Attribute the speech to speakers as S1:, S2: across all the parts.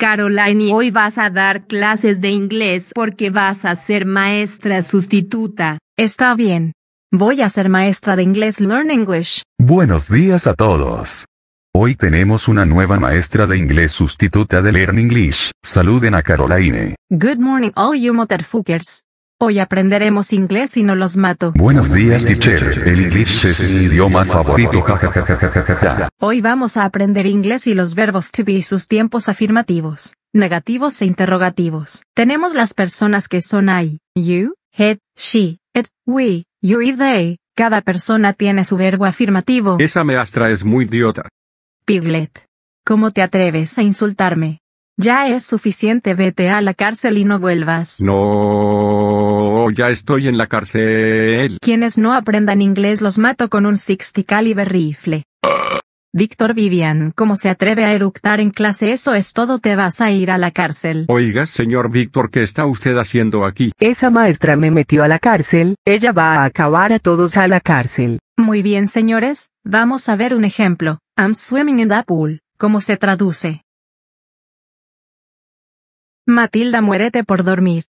S1: Caroline, hoy vas a dar clases de inglés porque vas a ser maestra sustituta. Está bien. Voy a ser maestra de inglés Learn English.
S2: Buenos días a todos. Hoy tenemos una nueva maestra de inglés sustituta de Learn English. Saluden a Caroline.
S1: Good morning all you motherfuckers. Hoy aprenderemos inglés y no los mato.
S2: Buenos días, teacher. El inglés es mi idioma favorito.
S1: Hoy vamos a aprender inglés y los verbos to be y sus tiempos afirmativos, negativos e interrogativos. Tenemos las personas que son I, you, he, she, it, we, you y they. Cada persona tiene su verbo afirmativo.
S2: Esa meastra es muy idiota.
S1: Piglet. ¿Cómo te atreves a insultarme? Ya es suficiente, vete a la cárcel y no vuelvas.
S2: No ya estoy en la cárcel.
S1: Quienes no aprendan inglés los mato con un 60 caliber rifle. Víctor Vivian, ¿cómo se atreve a eructar en clase? Eso es todo, te vas a ir a la cárcel.
S2: Oiga, señor Víctor, ¿qué está usted haciendo aquí?
S1: Esa maestra me metió a la cárcel, ella va a acabar a todos a la cárcel. Muy bien, señores, vamos a ver un ejemplo. I'm swimming in the pool. ¿Cómo se traduce? Matilda, muérete por dormir.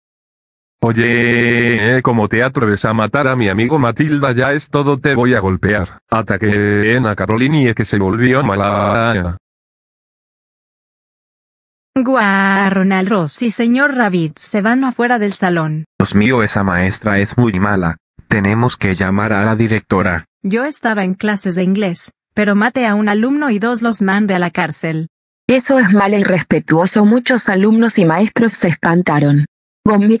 S2: Oye, eh, como te atreves a matar a mi amigo Matilda ya es todo te voy a golpear. Ataque eh, a es que se volvió mala.
S1: Guau, Ronald Ross y señor Rabbit se van afuera del salón.
S2: Dios mío, esa maestra es muy mala. Tenemos que llamar a la directora.
S1: Yo estaba en clases de inglés, pero mate a un alumno y dos los mande a la cárcel. Eso es malo y respetuoso. Muchos alumnos y maestros se espantaron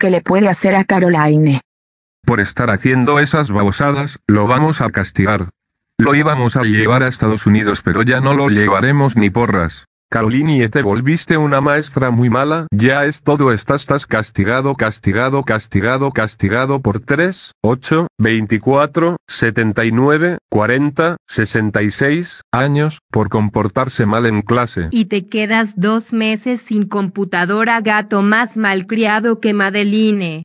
S1: que le puede hacer a Caroline.
S2: Por estar haciendo esas babosadas, lo vamos a castigar. Lo íbamos a llevar a Estados Unidos pero ya no lo llevaremos ni porras. Carolini te volviste una maestra muy mala, ya es todo estás, castigado, castigado, castigado, castigado por 3, 8, 24, 79, 40, 66 años, por comportarse mal en clase.
S1: Y te quedas dos meses sin computadora gato más malcriado que Madeline.